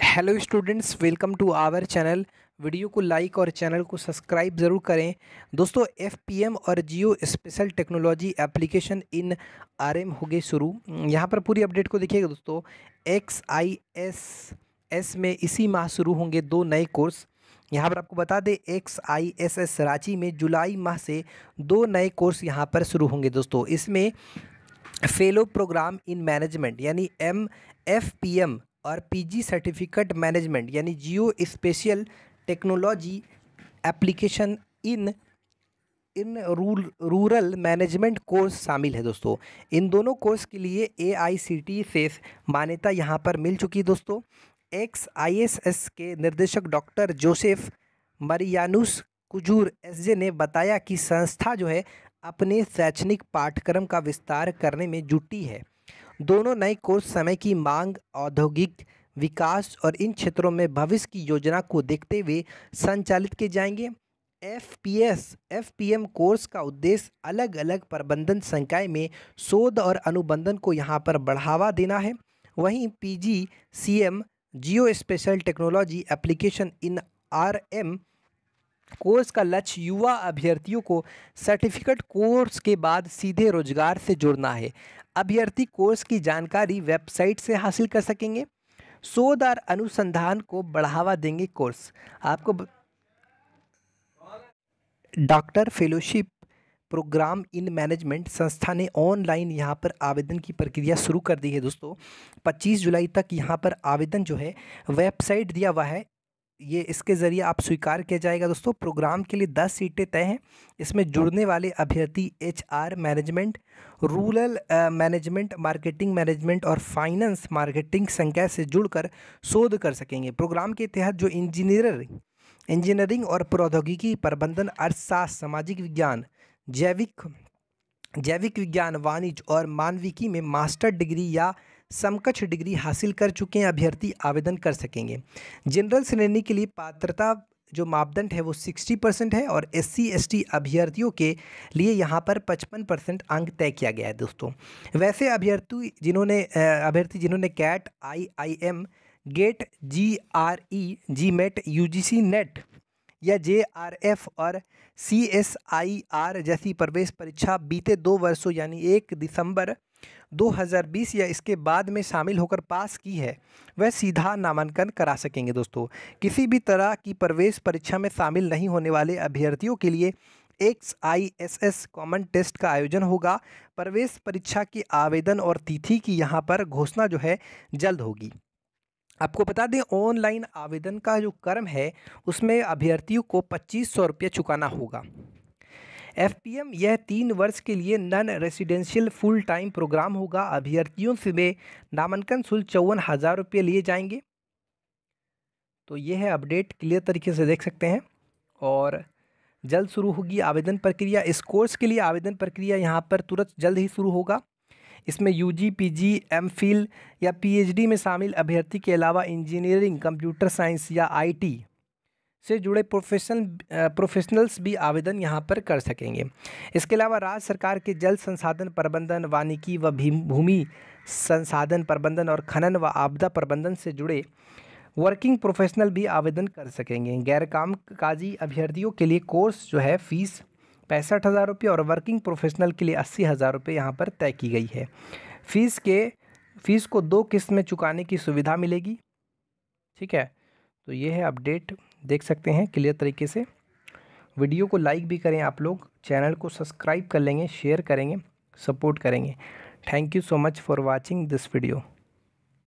hello students welcome to our channel video को like और channel को सब्सक्राइब ज़रूर करें दोस्तों एफपीएम और geospatial technology application in RM हो गए शुरू यहाँ पर पूरी अपडेट को देखिएगा दोस्तों एक्स आई एस एस में इसी माह शुरू होंगे दो नए कोर्स यहाँ पर आपको बता दें X I S S Ranchi में जुलाई माह से दो नए कोर्स यहाँ पर शुरू होंगे दोस्तों इसमें फेलो प्रोग्राम इन मैनेजमेंट यानी एम एफ पी एम और पीजी सर्टिफिकेट मैनेजमेंट यानी geospatial technology application in in rule rural management course शामिल है दोस्तों इन दोनों कोर्स के लिए ए आई सी टी से मान्यता यहाँ पर मिल चुकी है दोस्तों एक्स आई एस एस के निर्देशक doctor Joseph Marianus Kujur S ने बताया कि संस्था जो है अपने शैक्षणिक पाठ्यक्रम का विस्तार करने में जुटी है दोनों नए कोर्स समय की मांग औद्योगिक विकास और इन क्षेत्रों में भविष्य की योजना को देखते हुए संचालित किए जाएंगे F P S F P M course का उद्देश्य अलग अलग प्रबंधन संकाय में शोध और अनुबंधन को यहाँ पर बढ़ावा देना है वहीं P G C M geospatial technology application in R M course का लक्ष्य युवा अभ्यर्थियों को सर्टिफिकेट कोर्स के बाद सीधे रोजगार से जुड़ना है अभ्यर्थी कोर्स की जानकारी वेबसाइट से हासिल कर सकेंगे शोध और अनुसंधान को बढ़ावा देंगे कोर्स आपको doctor fellowship program in management संस्था ने ऑनलाइन यहाँ पर आवेदन की प्रक्रिया शुरू कर दी है दोस्तों 25 जुलाई तक यहाँ पर आवेदन जो है वेबसाइट दिया हुआ है ये इसके ज़रिए आप स्वीकार किया जाएगा दोस्तों प्रोग्राम के लिए दस सीटें तय हैं इसमें जुड़ने वाले अभ्यर्थी H R management rural management marketing management और फाइनेंस मार्केटिंग संख्या से जुड़कर शोध कर सकेंगे प्रोग्राम के तहत जो इंजीनियर इंजीनियरिंग और प्रौद्योगिकी प्रबंधन अर्थशास्त्र सामाजिक विज्ञान जैविक जैविक विज्ञान वाणिज्य और मानविकी में मास्टर डिग्री या समकक्ष डिग्री हासिल कर चुके हैं अभ्यर्थी आवेदन कर सकेंगे जनरल श्रेणी के लिए पात्रता जो मापदंड है वो 60 परसेंट है और एस सी अभ्यर्थियों के लिए यहाँ पर 55 परसेंट अंक तय किया गया है दोस्तों वैसे अभ्यर्थी जिन्होंने अभ्यर्थी जिन्होंने CAT I I M GATE G R E GMAT U G C NET या जे आर एफ और सी एस आई आर जैसी प्रवेश परीक्षा बीते दो वर्षों यानी एक दिसंबर 2020 या इसके बाद में शामिल होकर पास की है वह सीधा नामांकन करा सकेंगे दोस्तों किसी भी तरह की प्रवेश परीक्षा में शामिल नहीं होने वाले अभ्यर्थियों के लिए X I S S common test का आयोजन होगा प्रवेश परीक्षा के आवेदन और तिथि की यहां पर घोषणा जो है जल्द होगी आपको बता दें ऑनलाइन आवेदन का जो क्रम है उसमें अभ्यर्थियों को पच्चीस सौ रुपये चुकाना होगा एफपीएम यह तीन वर्ष के लिए non residential full time program होगा अभ्यर्थियों से नामांकन शुल्क चौवन हज़ार रुपये लिए जाएंगे तो यह है अपडेट क्लियर तरीके से देख सकते हैं और जल्द शुरू होगी आवेदन प्रक्रिया इस कोर्स के लिए आवेदन प्रक्रिया यहाँ पर तुरंत जल्द ही शुरू होगा इसमें U G P G M Phil या डी में शामिल अभ्यर्थी के अलावा इंजीनियरिंग कंप्यूटर साइंस या टी से जुड़े प्रोफेशनल प्रोफेशनल्स भी आवेदन यहाँ पर कर सकेंगे इसके अलावा राज्य सरकार के जल संसाधन प्रबंधन वानिकी व भूमि संसाधन प्रबंधन और खनन व आपदा प्रबंधन से जुड़े वर्किंग प्रोफेशनल भी आवेदन कर सकेंगे गैर काम काजी अभ्यर्थियों के लिए कोर्स जो है फीस पैंसठ हज़ार रुपये और वर्किंग प्रोफेशनल के लिए अस्सी हज़ार रुपये यहाँ पर तय की गई है फीस के फीस को दो किस्त में चुकाने की सुविधा मिलेगी ठीक है तो ये है अपडेट देख सकते हैं क्लियर तरीके से वीडियो को लाइक भी करें आप लोग चैनल को सब्सक्राइब कर लेंगे शेयर करेंगे सपोर्ट करेंगे thank you so much for watching this video